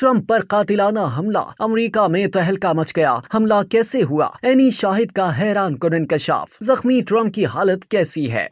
Trump पर कातिलाना हमला America में तहलका मच गया हमला कैसे हुआ एनी शाहिद का हैरान कुन जख्मी ट्रंप की हालत कैसी है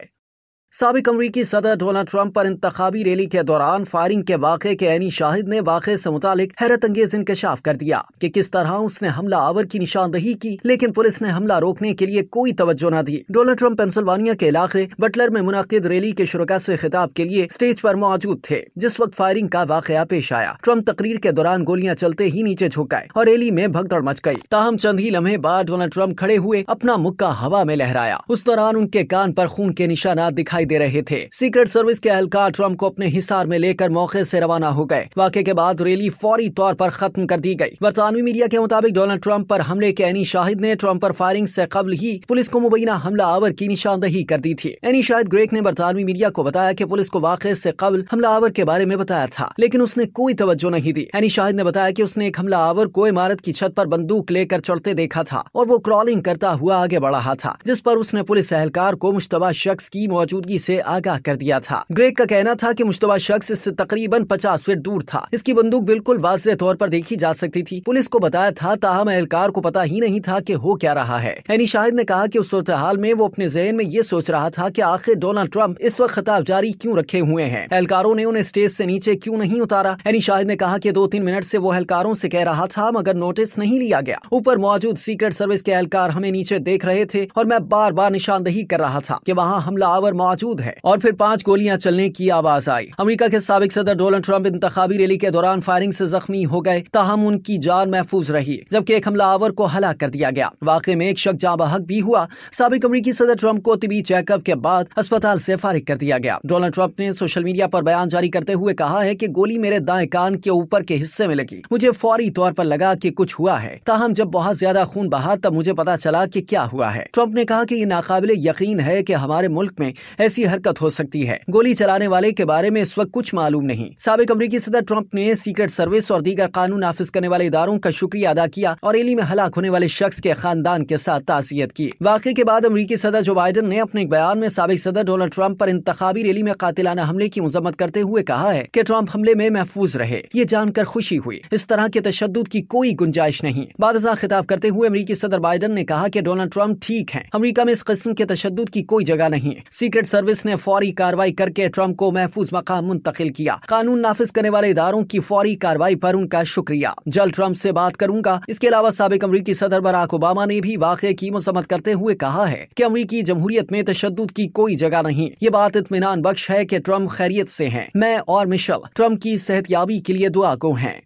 सबक अमरीकी सदर डोनाल्ड ट्रंप पर इंतबी रैली के दौरान फायरिंग के वाक़े के एनी शाहिद ने वाक़े से मुतालिक हैरत अंगेज इंकशाफ कर दिया कि किस तरह उसने हमला आवर की निशानदही की लेकिन पुलिस ने हमला रोकने के लिए कोई तोज्जो न दी डोनाल्ड ट्रंप पेंसिल्वानिया के इलाके बटलर में मुनद रैली के शुरा से खिताब के लिए स्टेज पर मौजूद थे जिस वक्त फायरिंग का वाक़ पेश आया ट्रंप तकरीर के दौरान गोलियां चलते ही नीचे झुक गए और रैली में भगदड़ मच गई ताहम चंद ही लम्हे बाद डोनाल्ड ट्रंप खड़े हुए अपना मुक्का हवा में लहराया उस दौरान उनके कान पर खून के निशाना दिखाई दिखाई दे रहे थे सीक्रेट सर्विस के एहलकार ट्रम्प को अपने हिसार में लेकर मौके से रवाना हो गए वाक्य के बाद रैली फौरी तौर पर खत्म कर दी गई बरतानवी मीडिया के मुताबिक डोनाल्ड ट्रंप पर हमले के एनी शाहिद ने ट्रंप पर फायरिंग से कबल ही पुलिस को मुबैना हमला आवर की निशानदही कर दी थी एनी शाहिद ग्रेक ने बरतानवी मीडिया को बताया की पुलिस को वाकई से कबल हमला आवर के बारे में बताया था लेकिन उसने कोई तवज्जो नहीं दी एनी शाहिद ने बताया की उसने एक हमला आवर को इमारत की छत पर बंदूक लेकर चढ़ते देखा था और वो क्रॉलिंग करता हुआ आगे बढ़ रहा था जिस पर उसने पुलिस एहलकार को मुशतबा शख्स की मौजूदगी धमकी से आगाह कर दिया था ग्रेग का कहना था कि मुश्तबा शख्स इससे तकरीबन पचास फीट दूर था इसकी बंदूक बिल्कुल वाज तौर पर देखी जा सकती थी पुलिस को बताया था ताहम एहलकार को पता ही नहीं था कि हो क्या रहा है एनी शाहिद ने कहा कि उस सूरत हाल में वो अपने जहन में ये सोच रहा था कि आखिर डोनाल्ड ट्रंप इस वक्त खिताब जारी क्यों रखे हुए हैं एहलकारों ने उन्हें स्टेज से नीचे क्यों नहीं उतारा एनी शाहिद ने कहा कि दो तीन मिनट से वो एहलकारों से कह रहा था मगर नोटिस नहीं लिया गया ऊपर मौजूद सीक्रेट सर्विस के एहलकार हमें नीचे देख रहे थे और मैं बार बार निशानदेही कर रहा था की वहाँ हमला आवर मौजूद मौजूद है और फिर पांच गोलियां चलने की आवाज आई अमरीका के सबक सदर डोनाल्ड ट्रंप इंतजामी रैली के दौरान फायरिंग ऐसी जख्मी हो गए तहम उनकी जान महफूज रही जबकि एक हमलावर को हला कर दिया गया वाकई में एक शख्स बहक भी हुआ सबक अमरीकी सदर ट्रंप को तबी चेकअप के बाद अस्पताल ऐसी फारिग कर दिया गया डोनाल्ड ट्रंप ने सोशल मीडिया आरोप बयान जारी करते हुए कहा है की गोली मेरे दाए कान के ऊपर के हिस्से में लगी मुझे फौरी तौर पर लगा की कुछ हुआ है ताहम जब बहुत ज्यादा खून बहा तब मुझे पता चला की क्या हुआ है ट्रंप ने कहा की ये नाकाबिले यकीन है की हमारे मुल्क में ऐसी हरकत हो सकती है गोली चलाने वाले के बारे में इस वक्त कुछ मालूम नहीं सबक अमरीकी सदर ट्रंप ने सीक्रेट सर्विस और दीगर कानून नाफिज करने वाले इदारों का शुक्रिया अदा किया और रैली में हलाक होने वाले शख्स के खानदान के साथ तासीयत की वाकई के बाद अमरीकी सदर जो बाइडन ने अपने एक बयान में सबक सदर डोनाल्ड ट्रंप आरोप इंतबी रैली में कातिलाना हमले की मजम्मत करते हुए कहा है की ट्रंप हमले में महफूज रहे ये जानकर खुशी हुई इस तरह के तशद की कोई गुंजाइश नहीं बादशाह खिताब करते हुए अमरीकी सदर बाइडन ने कहा की डोनाल्ड ट्रंप ठीक है अमरीका में इस किस्म के तशद की कोई जगह नहीं है सीक्रेट सर्विस ने फौरी कार्रवाई करके ट्रंप को महफूज मकाम मुंतकिल किया कानून नाफिज करने वाले इदारों की फौरी कार्रवाई पर उनका शुक्रिया जल्द ट्रंप से बात करूंगा इसके अलावा सबक अमरीकी सदर बराक ओबामा ने भी वाक़े की मसम्मत करते हुए कहा है की अमरीकी जमहूरियत में तशद की कोई जगह नहीं ये बात इतमान बख्श है की ट्रंप खैरियत ऐसी है मैं और मिशल ट्रंप की सेहतियाबी के लिए दुआ को हैं